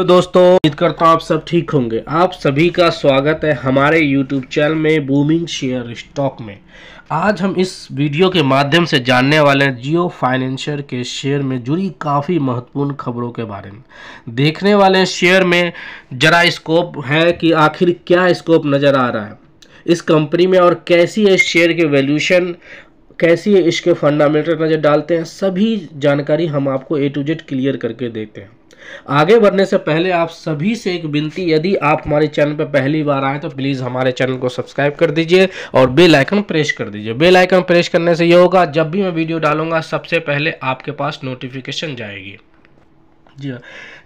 तो दोस्तों उम्मीद करता हूँ आप सब ठीक होंगे आप सभी का स्वागत है हमारे YouTube चैनल में बूमिंग शेयर स्टॉक में आज हम इस वीडियो के माध्यम से जानने वाले हैं जियो फाइनेंशियर के शेयर में जुड़ी काफ़ी महत्वपूर्ण खबरों के बारे में देखने वाले शेयर में जरा स्कोप है कि आखिर क्या स्कोप नज़र आ रहा है इस कंपनी में और कैसी है शेयर के वैल्यूशन कैसी है इसके फंडामेंटल नज़र डालते हैं सभी जानकारी हम आपको ए टू जेड क्लियर करके देते हैं आगे बढ़ने से पहले आप सभी से एक विनती यदि आप हमारे चैनल पर पहली बार आए तो प्लीज़ हमारे चैनल को सब्सक्राइब कर दीजिए और बेल आइकन प्रेस कर दीजिए बेल आइकन प्रेस करने से ये होगा जब भी मैं वीडियो डालूंगा सबसे पहले आपके पास नोटिफिकेशन जाएगी जी हाँ।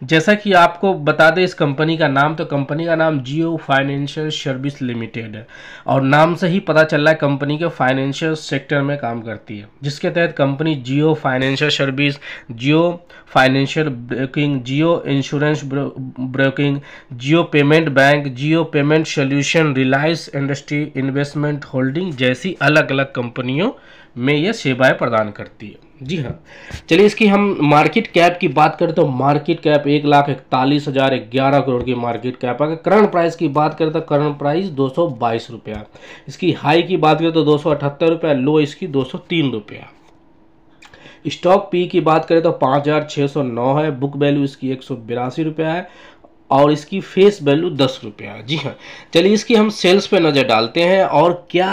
जैसा कि आपको बता दें इस कंपनी का नाम तो कंपनी का नाम जियो फाइनेंशियल सर्विस लिमिटेड है और नाम से ही पता चल रहा है कंपनी के फाइनेंशियल सेक्टर में काम करती है जिसके तहत company Jio financial service Jio financial broking Jio insurance broking Jio payment bank Jio payment solution Reliance industry investment holding जैसी अलग अलग कंपनियों में ये सेवाएँ प्रदान करती है जी हाँ चलिए इसकी हम मार्केट कैप की बात करें तो मार्केट कैप एक लाख इकतालीस हज़ार ग्यारह करोड़ की मार्केट कैप अगर करंट प्राइस की बात करें तो करंट प्राइस दो सौ बाईस रुपया इसकी हाई की बात करें तो दो सौ अठहत्तर रुपया लो इसकी दो सौ तीन रुपया स्टॉक पी की बात करें तो पाँच हज़ार छः सौ नौ है बुक वैल्यू इसकी एक सौ बिरासी रुपया है और इसकी फेस वैल्यू दस रुपया जी हाँ चलिए इसकी हम सेल्स पे नज़र डालते हैं और क्या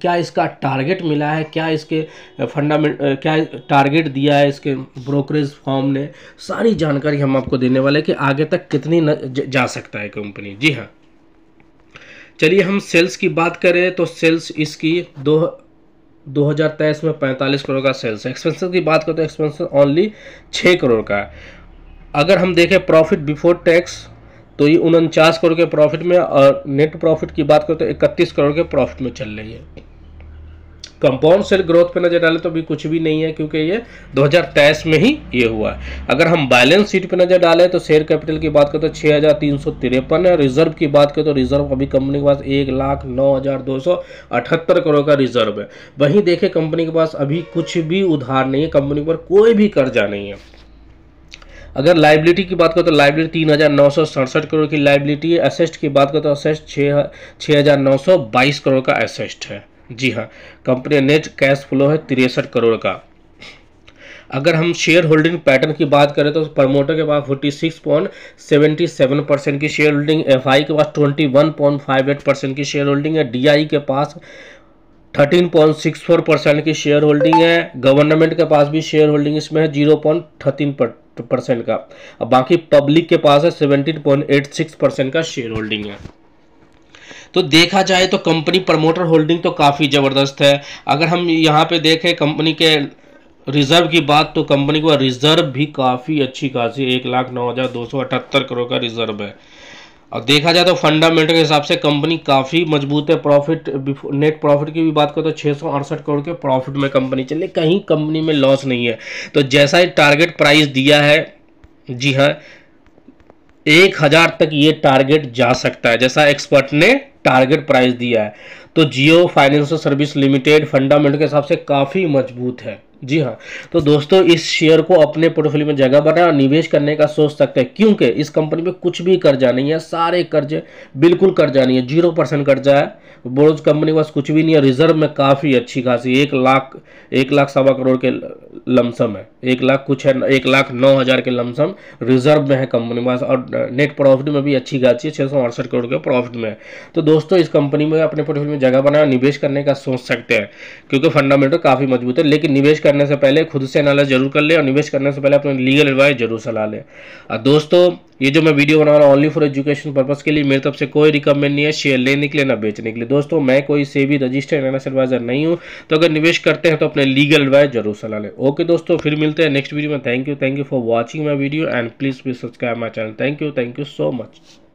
क्या इसका टारगेट मिला है क्या इसके फंडामेंट क्या टारगेट दिया है इसके ब्रोकरेज फॉर्म ने सारी जानकारी हम आपको देने वाले हैं कि आगे तक कितनी न, ज, जा सकता है कंपनी जी हाँ चलिए हम सेल्स की बात करें तो सेल्स इसकी दो दो हज़ार तेईस में पैंतालीस करोड़ का सेल्स है एक्सपेंसेस की बात करें तो एक्सपेंसेस ओनली छः करोड़ का है अगर हम देखें प्रॉफिट बिफोर टैक्स तो ये उनचास करोड़ के प्रॉफिट में और नेट प्रॉफिट की बात करें तो इकतीस करोड़ के प्रॉफिट में चल रही है कंपाउंड सेल ग्रोथ पे नजर डालें तो अभी कुछ भी नहीं है क्योंकि ये 2023 में ही ये हुआ है अगर हम बैलेंस शीट पे नजर डालें तो शेयर कैपिटल की बात करें तो छः हज़ार तीन सौ तिरपन है रिजर्व की बात करें तो रिजर्व अभी कंपनी के पास एक लाख नौ हज़ार दो सौ अठहत्तर करोड़ का रिजर्व है वहीं देखें कंपनी के पास अभी कुछ भी उधार नहीं है कंपनी पर कोई भी कर्जा नहीं है अगर लाइबिलिटी की बात करें तो लाइबिलिटी तीन हज़ार नौ सौ सड़सठ करोड़ की लाइबिलिटी है असेस्ट की बात करें तो असेस्ट छः छः हज़ार नौ सौ बाईस करोड़ का असेस्ट है जी हाँ कंपनी का नेट कैश फ्लो है तिरसठ करोड़ का अगर हम शेयर होल्डिंग पैटर्न की बात करें तो प्रमोटर के पास forty six point seventy seven percent की शेयर होल्डिंग एफ के पास twenty one point five eight percent की शेयर होल्डिंग है डी के पास thirteen point six four percent की शेयर होल्डिंग है गवर्नमेंट के पास भी शेयर होल्डिंग इसमें है जीरो पॉइंट थर्टीन परसेंट का अब बाकी पब्लिक के पास है seventeen point eight six percent का शेयर होल्डिंग है तो देखा जाए तो कंपनी प्रमोटर होल्डिंग तो काफ़ी ज़बरदस्त है अगर हम यहाँ पे देखें कंपनी के रिजर्व की बात तो कंपनी का रिजर्व भी काफ़ी अच्छी खासी एक लाख नौ हज़ार दो सौ अठहत्तर करोड़ का रिजर्व है और देखा जाए तो फंडामेंटल के हिसाब से कंपनी काफ़ी मजबूत है प्रॉफिट नेट प्रॉफिट की भी बात करें तो छः करोड़ के प्रॉफिट में कंपनी चले कहीं कंपनी में लॉस नहीं है तो जैसा ही टारगेट प्राइस दिया है जी हाँ एक हज़ार तक ये टारगेट जा सकता है जैसा एक्सपर्ट ने टारगेट प्राइस दिया है तो Jio financial service limited fundamental के हिसाब से काफ़ी मजबूत है जी हाँ तो दोस्तों इस शेयर को अपने पोर्टफोलियो में जगह बनाए और निवेश करने का सोच सकते हैं क्योंकि इस कंपनी में कुछ भी कर्जा नहीं है सारे कर्जे बिल्कुल कर्जा नहीं है जीरो परसेंट कर्जा है बोर्ड कंपनी के पास कुछ भी नहीं है रिजर्व में काफ़ी अच्छी खासी एक लाख एक लाख सवा करोड़ के लमसम है एक लाख कुछ है एक लाख नौ हज़ार के लमसम रिजर्व में है कंपनी के पास और नेट प्रॉफिट में भी अच्छी खासी है छः सौ अड़सठ करोड़ के प्रॉफिट में तो दोस्तों इस कंपनी में अपने पोर्टफोलियो में जगह बनाए निवेश करने का सोच सकते हैं क्योंकि फंडामेंटल काफ़ी मजबूत है लेकिन निवेश करने से पहले खुद से एनालिस जरूर कर ले और निवेश करने से पहले अपने लीगल एडवाइस जरूर सलाह ले और दोस्तों ये जो मैं वीडियो बना रहा हूँ ओनली फॉर एजुकेशन पर्पज़ के लिए मेरे तरफ से कोई रिकमेंड नहीं है शेयर लेने के लिए ना बेचने के लिए दोस्तों मैं कोई से भी रजिस्टर्ड एनालिस एडवाइजर नहीं हूँ तो अगर निवेश करते हैं तो अपने लीगल एडवाइस जरूर सलाह लें ओके दोस्तों फिर मिलते हैं नेक्स्ट वीडियो में thank you thank you for watching my video and please please subscribe my channel thank you thank you so much